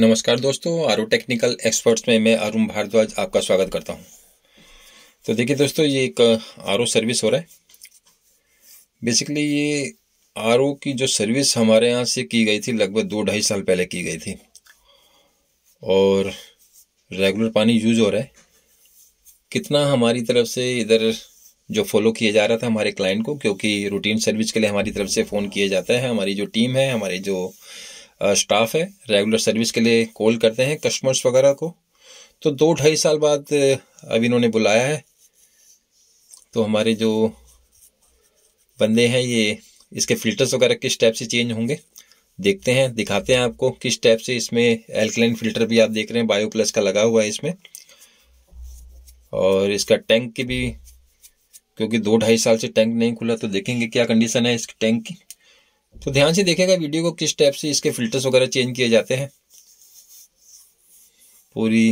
नमस्कार दोस्तों आरो टेक्निकल एक्सपर्ट्स में मैं अरुण भारद्वाज आपका स्वागत करता हूं तो देखिए दोस्तों ये एक आर सर्विस हो रहा है बेसिकली ये आर की जो सर्विस हमारे यहाँ से की गई थी लगभग दो ढाई साल पहले की गई थी और रेगुलर पानी यूज हो रहा है कितना हमारी तरफ से इधर जो फॉलो किया जा रहा था हमारे क्लाइंट को क्योंकि रूटीन सर्विस के लिए हमारी तरफ से फ़ोन किया जाता है हमारी जो टीम है हमारे जो स्टाफ है रेगुलर सर्विस के लिए कॉल करते हैं कस्टमर्स वगैरह को तो दो ढाई साल बाद अब इन्होंने बुलाया है तो हमारे जो बंदे हैं ये इसके फिल्टर्स वगैरह किस टाइप से चेंज होंगे देखते हैं दिखाते हैं आपको किस टाइप से इसमें एल्कलाइन फिल्टर भी आप देख रहे हैं बायो प्लस का लगा हुआ है इसमें और इसका टैंक की भी क्योंकि दो ढाई साल से टैंक नहीं खुला तो देखेंगे क्या कंडीशन है इस टैंक की तो ध्यान से देखेगा वीडियो को किस टाइप से इसके फिल्टर्स वगैरह चेंज किए जाते हैं पूरी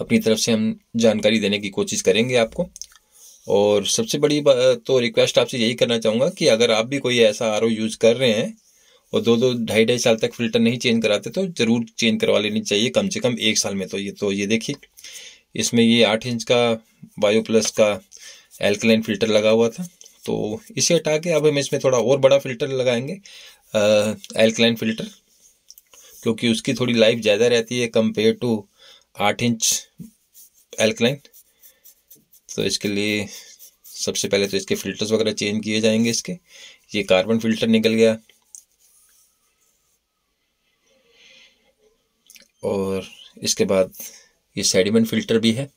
अपनी तरफ से हम जानकारी देने की कोशिश करेंगे आपको और सबसे बड़ी तो रिक्वेस्ट आपसे यही करना चाहूँगा कि अगर आप भी कोई ऐसा आर यूज़ कर रहे हैं और दो दो ढाई ढाई साल तक फिल्टर नहीं चेंज कराते तो ज़रूर चेंज करवा लेनी चाहिए कम से कम एक साल में तो ये तो ये देखिए इसमें ये आठ इंच का बायो प्लस का एल्कलाइन फिल्टर लगा हुआ था तो इसे हटा के अब हम इसमें थोड़ा और बड़ा फिल्टर लगाएंगे एल्कलाइन फिल्टर क्योंकि उसकी थोड़ी लाइफ ज़्यादा रहती है कंपेयर टू आठ इंच एल्कलाइन तो इसके लिए सबसे पहले तो इसके फिल्टर्स वगैरह चेंज किए जाएंगे इसके ये कार्बन फिल्टर निकल गया और इसके बाद ये सेडिमेंट फिल्टर भी है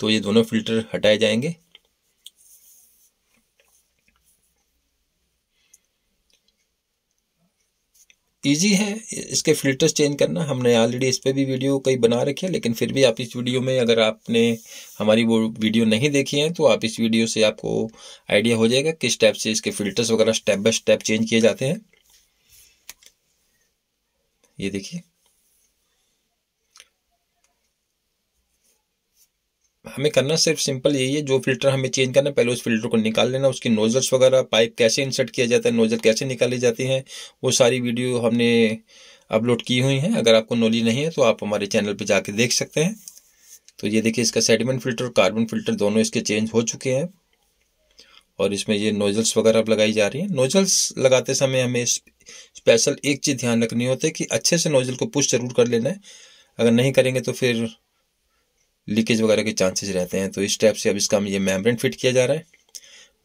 तो ये दोनों फिल्टर हटाए जाएंगे ईजी है इसके फिल्टर्स चेंज करना हमने ऑलरेडी इस पर भी वीडियो कई बना रखी है लेकिन फिर भी आप इस वीडियो में अगर आपने हमारी वो वीडियो नहीं देखी है तो आप इस वीडियो से आपको आइडिया हो जाएगा किस टाइप से इसके फिल्टर्स वगैरह स्टेप बाय स्टेप चेंज किए जाते हैं ये देखिए हमें करना सिर्फ सिंपल यही है जो फिल्टर हमें चेंज करना पहले उस फिल्टर को निकाल लेना उसकी नोजल्स वगैरह पाइप कैसे इंसर्ट किया जाता है नोजल कैसे निकाली जाती हैं वो सारी वीडियो हमने अपलोड की हुई हैं अगर आपको नॉलेज नहीं है तो आप हमारे चैनल पर जाके देख सकते हैं तो ये देखिए इसका सेडिमेंट फिल्टर और कार्बन फिल्टर दोनों इसके चेंज हो चुके हैं और इसमें ये नोजल्स वगैरह अब लगाई जा रही हैं नोजल्स लगाते समय हमें स्पेशल एक चीज़ ध्यान रखनी होती है कि अच्छे से नोजल को पुश जरूर कर लेना है अगर नहीं करेंगे तो फिर लीकेज वगैरह के चांसेस रहते हैं तो इस टाइप से अब इसका हम ये मेम्ब्रेन फिट किया जा रहा है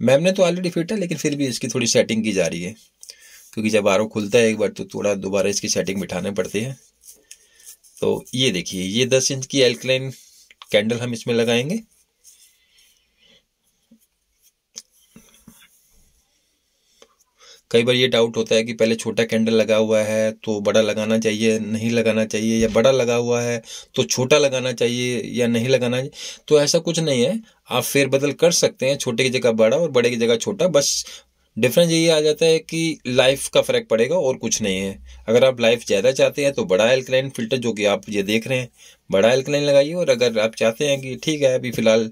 मेम्ब्रेन तो ऑलरेडी फिट है लेकिन फिर भी इसकी थोड़ी सेटिंग की जा रही है क्योंकि जब आर खुलता है एक बार तो थोड़ा दोबारा इसकी सेटिंग बिठाने पड़ती है तो ये देखिए ये दस इंच की एल्कलाइन कैंडल हम इसमें लगाएंगे कई बार ये डाउट होता है कि पहले छोटा कैंडल लगा हुआ है तो बड़ा लगाना चाहिए नहीं लगाना चाहिए या बड़ा लगा हुआ है तो छोटा लगाना चाहिए या नहीं लगाना तो ऐसा कुछ नहीं है आप फेरबदल कर सकते हैं छोटे की जगह बड़ा और बड़े की जगह छोटा बस डिफरेंस यही आ जाता है कि लाइफ का फर्क पड़ेगा और कुछ नहीं है अगर आप लाइफ ज़्यादा चाहते हैं तो बड़ा एल्कलाइन फिल्टर जो कि आप ये देख रहे हैं बड़ा एल्कलाइन लगाइए और अगर आप चाहते हैं कि ठीक है अभी फ़िलहाल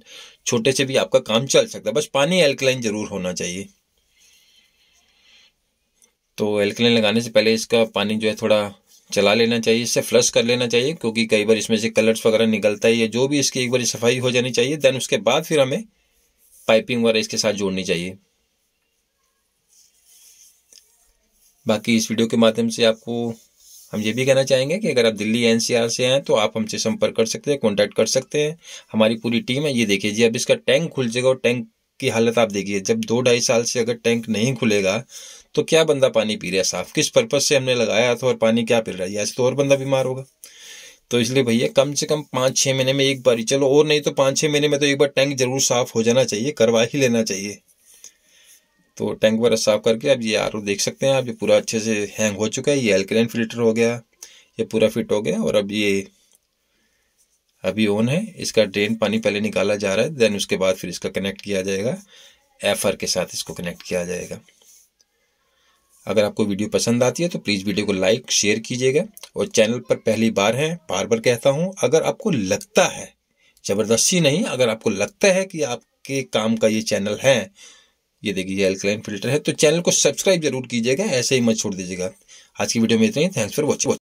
छोटे से भी आपका काम चल सकता है बस पानी एल्कलाइन ज़रूर होना चाहिए तो एल्कलाइन लगाने से पहले इसका पानी जो है थोड़ा चला लेना चाहिए इससे फ्लश कर लेना चाहिए क्योंकि कई बार इसमें से कलर्स वगैरह निकलता है या जो भी इसकी एक बार सफाई हो जानी चाहिए देन उसके बाद फिर हमें पाइपिंग वगैरह इसके साथ जोड़नी चाहिए बाकी इस वीडियो के माध्यम से आपको हम ये भी कहना चाहेंगे कि अगर आप दिल्ली एनसीआर से हैं तो आप हमसे संपर्क कर सकते हैं कॉन्टैक्ट कर सकते हैं हमारी पूरी टीम है ये देखिए जी अब इसका टैंक खुल जाएगा और टैंक की हालत आप देखिए जब दो ढाई साल से अगर टैंक नहीं खुलेगा तो क्या बंदा पानी पी रहा है साफ किस पर्पज से हमने लगाया था और पानी क्या पी रहा है ऐसे तो और बंदा बीमार होगा तो इसलिए भैया कम से कम पाँच छः महीने में एक बार ही चलो और नहीं तो पाँच छः महीने में तो एक बार टैंक जरूर साफ हो जाना चाहिए करवा ही लेना चाहिए तो टैंक वगैरह साफ करके अब ये आर देख सकते हैं आप ये पूरा अच्छे से हैंग हो चुका है ये एल्क्रेन फिल्टर हो गया ये पूरा फिट हो गया और अब ये अभी ऑन है इसका ड्रेन पानी पहले निकाला जा रहा है देन उसके बाद फिर इसका कनेक्ट किया जाएगा आर के साथ इसको कनेक्ट किया जाएगा अगर आपको वीडियो पसंद आती है तो प्लीज़ वीडियो को लाइक शेयर कीजिएगा और चैनल पर पहली बार है बार बार कहता हूँ अगर आपको लगता है ज़बरदस्ती नहीं अगर आपको लगता है कि आपके काम का ये चैनल है ये देखिए एल्कलाइन फिल्टर है तो चैनल को सब्सक्राइब जरूर कीजिएगा ऐसे ही मत छोड़ दीजिएगा आज की वीडियो में इतना ही थैंक्स फॉर वॉचिंग